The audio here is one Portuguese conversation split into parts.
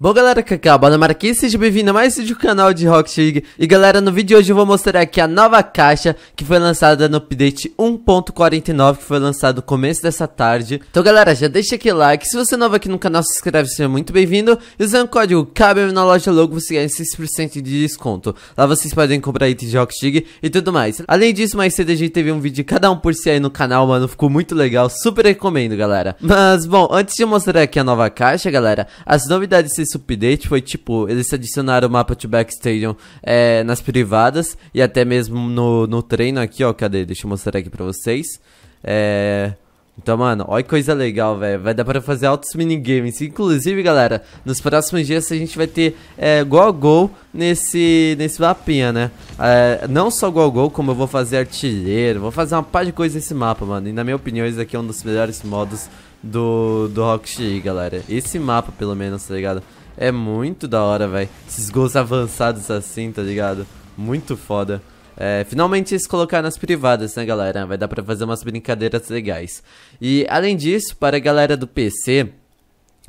Bom galera, Kaká, boa noite aqui, seja bem-vindo a mais um vídeo do canal de Rocket League E galera, no vídeo de hoje eu vou mostrar aqui a nova caixa que foi lançada no update 1.49 Que foi lançado no começo dessa tarde Então galera, já deixa aquele like, se você é novo aqui no canal, se inscreve, seja muito bem-vindo E usando o código CABEL na loja logo você ganha 6% de desconto Lá vocês podem comprar itens de Rocket League e tudo mais Além disso, mais cedo a gente teve um vídeo de cada um por si aí no canal, mano, ficou muito legal, super recomendo galera Mas bom, antes de mostrar aqui a nova caixa galera, as novidades desse update foi tipo, eles adicionaram o mapa de Backstage eh, é, nas privadas e até mesmo no, no treino aqui, ó. Cadê? Deixa eu mostrar aqui pra vocês. É. Então, mano, olha que coisa legal, velho. Vai dar pra fazer altos minigames. Inclusive, galera, nos próximos dias a gente vai ter é, Gol Gol nesse, nesse mapinha, né? É, não só Gol Gol, como eu vou fazer artilheiro. Vou fazer uma par de coisas nesse mapa, mano. E na minha opinião, esse aqui é um dos melhores modos do, do Rocksteady, galera. Esse mapa, pelo menos, tá ligado? É muito da hora, velho. Esses gols avançados assim, tá ligado? Muito foda. É, finalmente eles colocaram nas privadas, né, galera? Vai dar pra fazer umas brincadeiras legais. E, além disso, para a galera do PC...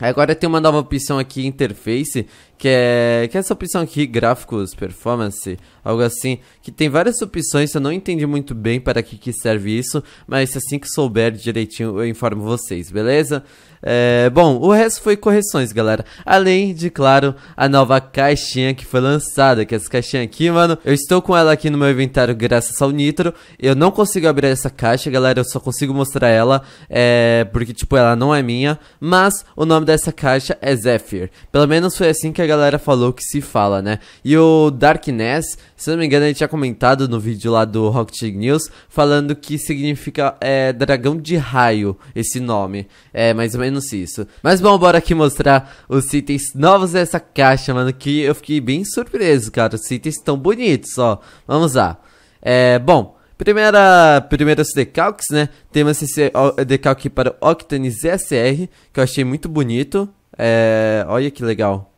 Agora tem uma nova opção aqui, interface, que é, que é essa opção aqui, gráficos, performance, algo assim, que tem várias opções, eu não entendi muito bem para que, que serve isso, mas assim que souber direitinho eu informo vocês, beleza? É, bom, o resto foi correções, galera, além de, claro, a nova caixinha que foi lançada, que é essa caixinha aqui, mano, eu estou com ela aqui no meu inventário graças ao Nitro, eu não consigo abrir essa caixa, galera, eu só consigo mostrar ela, é, porque, tipo, ela não é minha, mas o nome dessa caixa é Zephyr, pelo menos foi assim que a galera falou que se fala, né? E o Darkness, se não me engano, ele tinha comentado no vídeo lá do Rocket News, falando que significa é, dragão de raio, esse nome. É mais ou menos isso. Mas bom, bora aqui mostrar os itens novos dessa caixa, mano, que eu fiquei bem surpreso, cara. Os itens estão bonitos, ó. Vamos lá. É, bom... Primeira, primeiros decalques, né? Temos esse decalque para Octane ZSR, que eu achei muito bonito. É, olha que legal.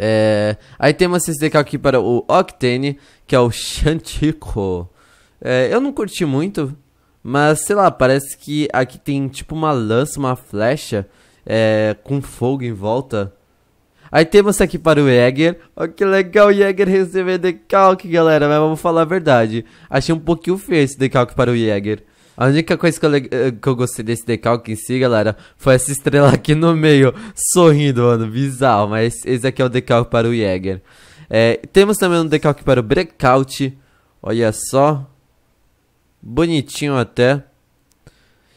É, aí temos esse decalque aqui para o Octane, que é o Chantico. É, eu não curti muito, mas sei lá, parece que aqui tem tipo uma lança, uma flecha é, com fogo em volta. Aí temos aqui para o Jäger. Olha que legal, Jäger recebeu decalque, galera. Mas vamos falar a verdade. Achei um pouquinho feio esse decalque para o Jäger. A única coisa que eu, eh, que eu gostei desse decalque em si, galera, foi essa estrela aqui no meio, sorrindo, mano, bizarro. Mas esse aqui é o decalque para o Jäger. É, temos também um decalque para o Breakout. Olha só. Bonitinho até.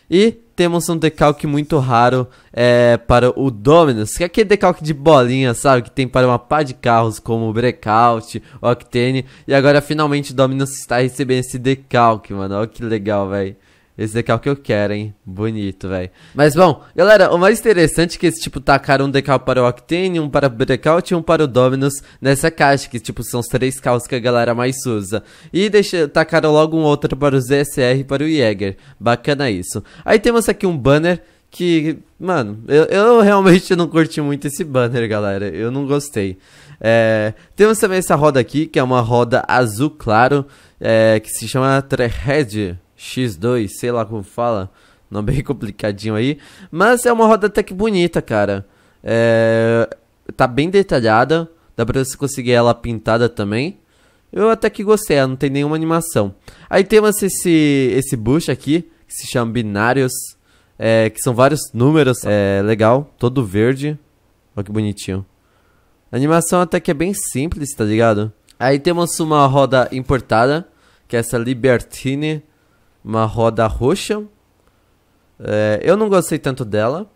E temos um decalque muito raro é, para o Dominus, que é aquele decalque de bolinha, sabe? Que tem para uma par de carros como o Breakout, Octane. E agora finalmente o Dominus está recebendo esse decalque, mano. Olha que legal, velho. Esse decal que eu quero, hein? Bonito, velho. Mas bom, galera, o mais interessante é que esse tipo tacaram um decal para o Octane, um para o Breakout e um para o Dominus nessa caixa, que tipo são os três carros que a galera mais usa. E deixa, tacaram logo um outro para o ZSR e para o Jäger. Bacana isso. Aí temos aqui um banner que, mano, eu, eu realmente não curti muito esse banner, galera. Eu não gostei. É, temos também essa roda aqui, que é uma roda azul claro, é, que se chama Trehead X2, sei lá como fala. Nome bem complicadinho aí. Mas é uma roda até que bonita, cara. É, tá bem detalhada. Dá pra você conseguir ela pintada também. Eu até que gostei, ela não tem nenhuma animação. Aí temos esse, esse bush aqui, que se chama Binários. É, que são vários números. É legal, todo verde. Olha que bonitinho. A animação até que é bem simples, tá ligado? Aí temos uma roda importada, que é essa Libertine uma roda roxa. É, eu não gostei tanto dela,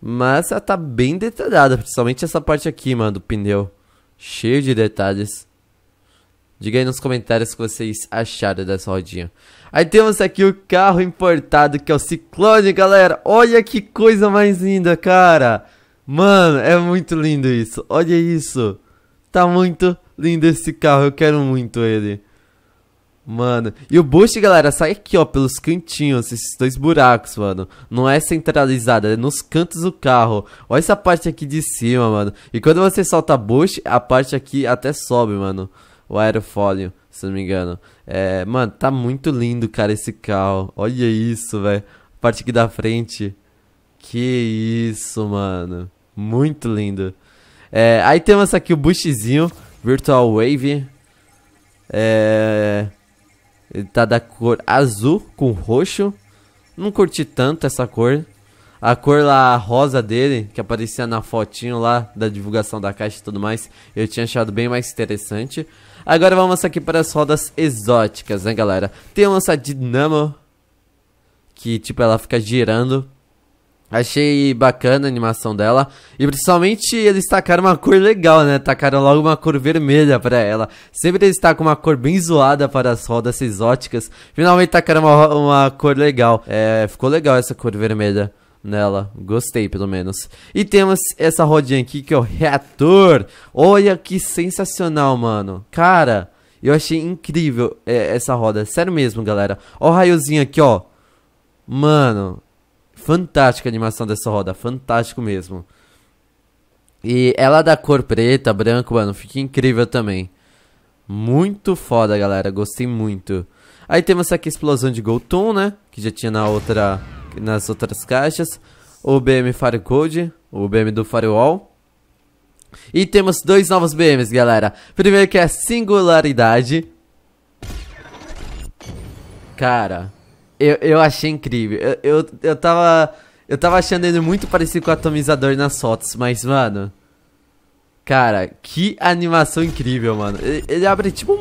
mas ela tá bem detalhada, principalmente essa parte aqui, mano, do pneu. Cheio de detalhes. Diga aí nos comentários o que vocês acharam dessa rodinha. Aí temos aqui o carro importado, que é o Ciclone, galera. Olha que coisa mais linda, cara. Mano, é muito lindo isso. Olha isso. Tá muito lindo esse carro, eu quero muito ele. Mano, e o boost, galera, sai aqui, ó, pelos cantinhos, esses dois buracos, mano. Não é centralizado, é nos cantos do carro. Olha essa parte aqui de cima, mano. E quando você solta boost, a parte aqui até sobe, mano. O aerofólio, se não me engano. É, mano, tá muito lindo, cara, esse carro. Olha isso, velho. A parte aqui da frente. Que isso, mano. Muito lindo. É, aí temos aqui o boostzinho, Virtual Wave. É... Ele tá da cor azul com roxo. Não curti tanto essa cor. A cor lá rosa dele, que aparecia na fotinho lá da divulgação da caixa e tudo mais, eu tinha achado bem mais interessante. Agora vamos aqui para as rodas exóticas, né, galera? Tem uma essa dinamo que tipo ela fica girando Achei bacana a animação dela. E principalmente eles tacaram uma cor legal, né? Tacaram logo uma cor vermelha para ela. Sempre eles tacam uma cor bem zoada para as rodas exóticas. Finalmente tacaram uma, uma cor legal. É, ficou legal essa cor vermelha nela. Gostei, pelo menos. E temos essa rodinha aqui que é o reator. Olha que sensacional, mano. Cara, eu achei incrível é, essa roda. Sério mesmo, galera. Ó o raiozinho aqui, ó. Mano, Fantástica a animação dessa roda, fantástico mesmo. E ela da cor preta, branco, mano, fica incrível também. Muito foda, galera, gostei muito. Aí temos aqui a explosão de Golton, né? Que já tinha na outra, nas outras caixas. O BM Firecode, o BM do Firewall. E temos dois novos BMs, galera. Primeiro que é a Singularidade. Cara, eu, eu achei incrível. Eu, eu, eu tava. Eu tava achando ele muito parecido com o atomizador nas fotos, mas, mano. Cara, que animação incrível, mano. Ele, ele abre tipo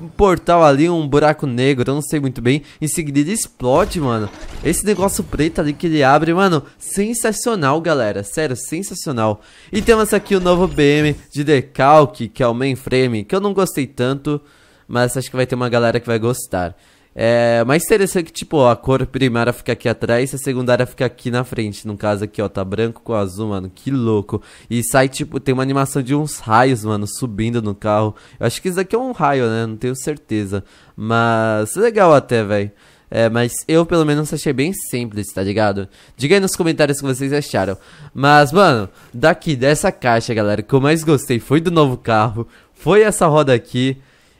um portal ali, um buraco negro, eu não sei muito bem. Em seguida ele explode, mano. Esse negócio preto ali que ele abre, mano, sensacional, galera. Sério, sensacional. E temos aqui o novo BM de decalque, que é o mainframe, que eu não gostei tanto, mas acho que vai ter uma galera que vai gostar. É mais interessante que, tipo, a cor primária fica aqui atrás e a secundária fica aqui na frente. No caso aqui, ó, tá branco com azul, mano. Que louco. E sai, tipo, tem uma animação de uns raios, mano, subindo no carro. Eu acho que isso daqui é um raio, né? Não tenho certeza. Mas legal até, velho. É, mas eu pelo menos achei bem simples, tá ligado? Diga aí nos comentários o que vocês acharam. Mas, mano, daqui dessa caixa, galera, o que eu mais gostei foi do novo carro, foi essa roda aqui.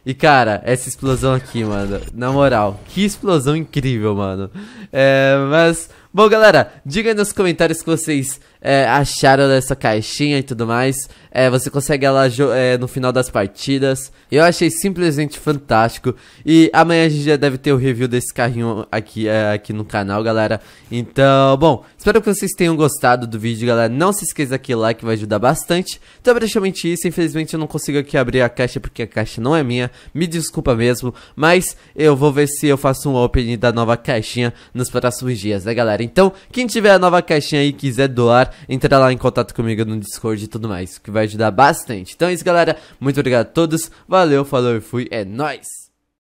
E, cara, essa explosão aqui, mano. Na moral, que explosão incrível, mano. É, mas, bom, galera, diga aí nos comentários que vocês é, acharam dessa caixinha e tudo mais. É, você consegue ela é, no final das partidas. Eu achei simplesmente fantástico. E amanhã a gente já deve ter o review desse carrinho aqui, é, aqui no canal, galera. Então, bom, espero que vocês tenham gostado do vídeo, galera. Não se esqueça o like, vai ajudar bastante. Então, praticamente isso. Infelizmente, eu não consigo aqui abrir a caixa porque a caixa não é minha. Me desculpa mesmo. Mas eu vou ver se eu faço um opening da nova caixinha nos próximos dias, né, galera? Então, quem tiver a nova caixinha aí e quiser doar, entra lá em contato comigo no Discord e tudo mais, que vai ajudar bastante. Então é isso, galera. Muito obrigado a todos. Valeu, falou e fui. É nóis!